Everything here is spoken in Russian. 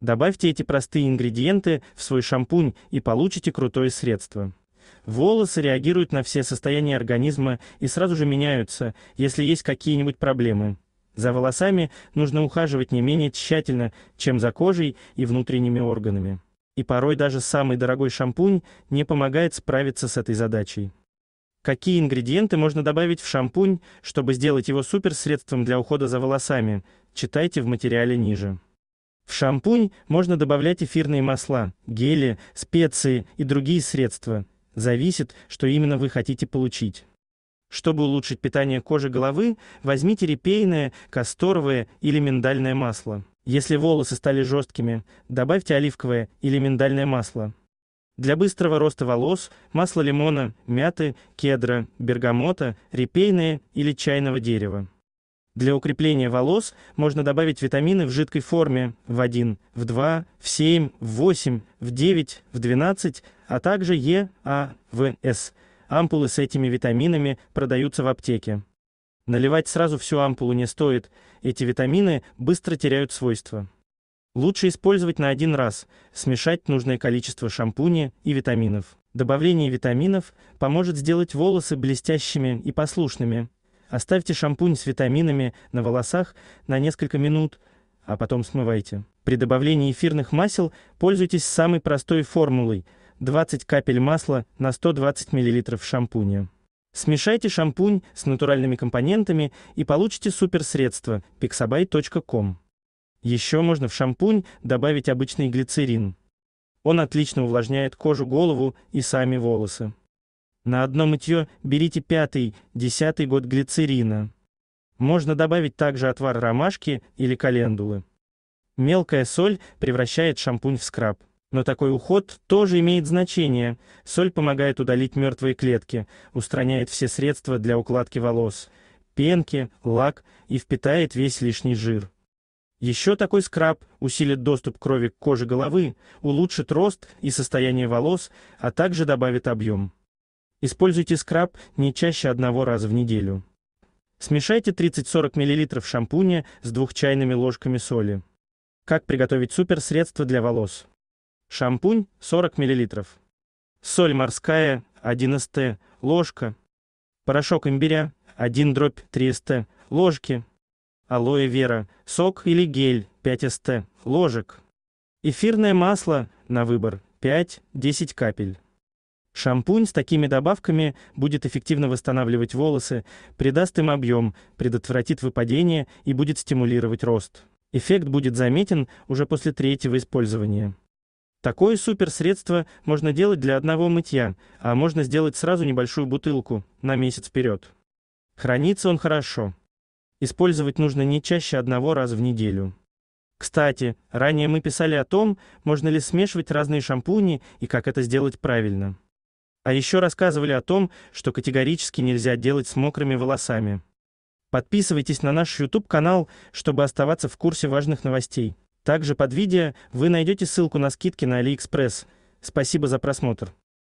Добавьте эти простые ингредиенты в свой шампунь и получите крутое средство. Волосы реагируют на все состояния организма и сразу же меняются, если есть какие-нибудь проблемы. За волосами нужно ухаживать не менее тщательно, чем за кожей и внутренними органами. И порой даже самый дорогой шампунь не помогает справиться с этой задачей. Какие ингредиенты можно добавить в шампунь, чтобы сделать его суперсредством для ухода за волосами, читайте в материале ниже. В шампунь можно добавлять эфирные масла, гели, специи и другие средства. Зависит, что именно вы хотите получить. Чтобы улучшить питание кожи головы, возьмите репейное, касторовое или миндальное масло. Если волосы стали жесткими, добавьте оливковое или миндальное масло. Для быстрого роста волос масло лимона, мяты, кедра, бергамота, репейное или чайного дерева. Для укрепления волос можно добавить витамины в жидкой форме в 1, в 2, в 7, в 8, в 9, в 12, а также Е, А, В, С. Ампулы с этими витаминами продаются в аптеке. Наливать сразу всю ампулу не стоит, эти витамины быстро теряют свойства. Лучше использовать на один раз, смешать нужное количество шампуня и витаминов. Добавление витаминов поможет сделать волосы блестящими и послушными, Оставьте шампунь с витаминами на волосах на несколько минут, а потом смывайте. При добавлении эфирных масел пользуйтесь самой простой формулой – 20 капель масла на 120 мл шампуня. Смешайте шампунь с натуральными компонентами и получите суперсредство pixabay.com. Еще можно в шампунь добавить обычный глицерин. Он отлично увлажняет кожу, голову и сами волосы. На одно мытье берите пятый, десятый год глицерина. Можно добавить также отвар ромашки или календулы. Мелкая соль превращает шампунь в скраб. Но такой уход тоже имеет значение. Соль помогает удалить мертвые клетки, устраняет все средства для укладки волос, пенки, лак и впитает весь лишний жир. Еще такой скраб усилит доступ крови к коже головы, улучшит рост и состояние волос, а также добавит объем. Используйте скраб не чаще одного раза в неделю. Смешайте 30-40 мл шампуня с 2 чайными ложками соли. Как приготовить суперсредство для волос? Шампунь 40 мл. Соль морская 1 ст. ложка. Порошок имбиря 1 дробь 3 ст. ложки. Алоэ вера, сок или гель 5 ст. ложек. Эфирное масло на выбор 5-10 капель. Шампунь с такими добавками будет эффективно восстанавливать волосы, придаст им объем, предотвратит выпадение и будет стимулировать рост. Эффект будет заметен уже после третьего использования. Такое суперсредство можно делать для одного мытья, а можно сделать сразу небольшую бутылку на месяц вперед. Хранится он хорошо. Использовать нужно не чаще одного раза в неделю. Кстати, ранее мы писали о том, можно ли смешивать разные шампуни и как это сделать правильно. А еще рассказывали о том, что категорически нельзя делать с мокрыми волосами. Подписывайтесь на наш YouTube-канал, чтобы оставаться в курсе важных новостей. Также под видео вы найдете ссылку на скидки на AliExpress. Спасибо за просмотр.